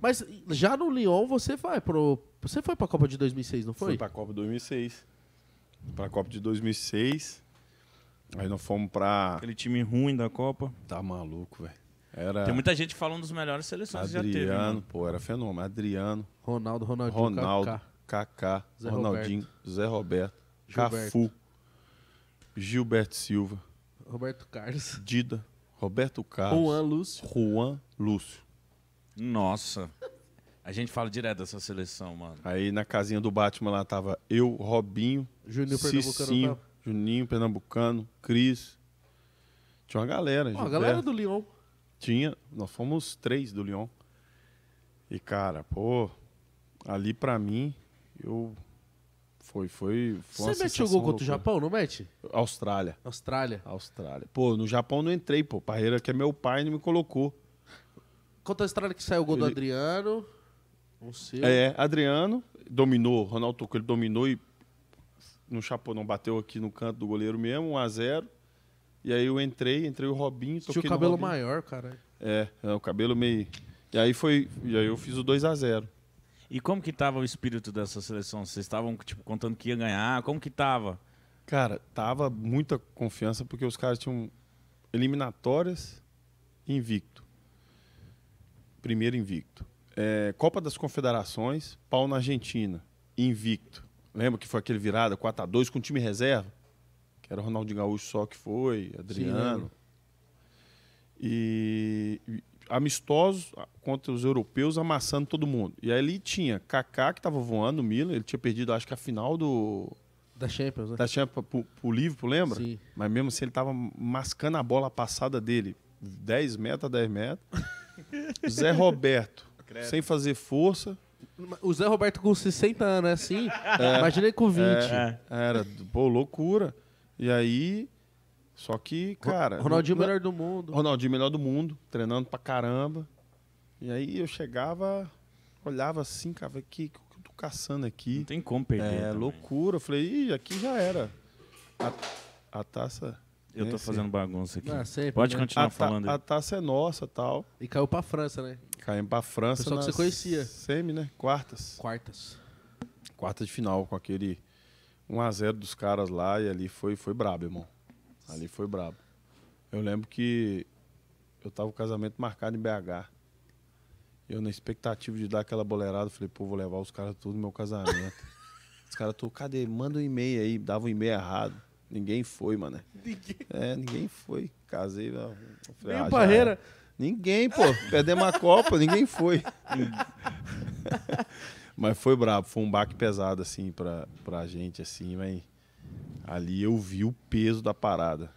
Mas já no Lyon você vai pro. Você foi pra Copa de 2006, não foi? Fui pra Copa de 2006. Pra Copa de 2006. Aí nós fomos pra. Aquele time ruim da Copa. Tá maluco, velho. Era... Tem muita gente falando dos melhores seleções Adriano, que já teve. Né? Adriano, pô, era fenômeno. Adriano. Ronaldo, Ronaldinho. Ronaldo, Kaká, Zé Ronaldinho, Roberto. Zé Roberto, Gilberto. Cafu, Gilberto Silva. Roberto Carlos. Dida. Roberto Carlos. Juan Lúcio. Juan Lúcio. Nossa. A gente fala direto dessa seleção, mano. Aí na casinha do Batman lá tava eu, Robinho, Juninho Cicinho, Pernambucano, tá? Juninho Pernambucano, Cris. Tinha uma galera. Uma galera do Lyon. Tinha. Nós fomos três do Lyon. E, cara, pô, ali pra mim, eu. Foi, foi. foi Você mete o gol contra o Japão, não mete? Austrália. Austrália. Austrália. Pô, no Japão não entrei, pô. Parreira, que é meu pai, não me colocou. Conta a estrada que saiu o gol do Adriano. O seu. É, Adriano dominou, Ronaldo ele dominou e no chapô não bateu aqui no canto do goleiro mesmo, 1 a 0 E aí eu entrei, entrei o Robinho, toquei Tinha o cabelo maior, cara. É, é, o cabelo meio. E aí foi, e aí eu fiz o 2 a 0. E como que tava o espírito dessa seleção? Vocês estavam tipo contando que ia ganhar, como que tava? Cara, tava muita confiança porque os caras tinham eliminatórias invicto primeiro invicto. É, Copa das Confederações, pau na Argentina, invicto. Lembra que foi aquele virada 4 a 2 com o time reserva? Que era o Ronaldinho Gaúcho só que foi, Adriano. Sim, e, e amistosos ah, contra os europeus, amassando todo mundo. E aí ele tinha Kaká, que estava voando, o Milan, ele tinha perdido, acho que a final do... Da Champions, né? Da Champions pro, pro Liverpool, lembra? Sim. Mas mesmo assim, ele estava mascando a bola passada dele, 10 metros a 10 metros. Zé Roberto, sem fazer força. O Zé Roberto com 60 anos é assim? Imaginei é. Imagina ele com 20. É, é, era, pô, loucura. E aí, só que, cara. Ronaldinho não, melhor do mundo. Ronaldinho melhor do mundo, treinando pra caramba. E aí eu chegava, olhava assim, cara, o que, que eu tô caçando aqui? Não tem como perder. É, também. loucura. Eu falei, Ih, aqui já era. A, a taça. Eu tô é, fazendo bagunça aqui. sempre, Pode né? continuar a falando. A taça é nossa tal. E caiu pra França, né? Caímos pra França. Só que você conhecia. Semi, né? Quartas. Quartas. Quarta de final, com aquele 1x0 dos caras lá. E ali foi, foi brabo, irmão. Ali foi brabo. Eu lembro que eu tava com o casamento marcado em BH. Eu, na expectativa de dar aquela boleirada, falei, pô, vou levar os caras tudo no meu casamento. os caras, tô, cadê? Manda um e-mail aí. Dava um e-mail errado. Ninguém foi, mano. Ninguém. É, ninguém foi. Casei. Não. Falei, Nem ah, Ninguém, pô. Perdemos a Copa, ninguém foi. mas foi brabo, foi um baque pesado, assim, pra, pra gente, assim, mas ali eu vi o peso da parada.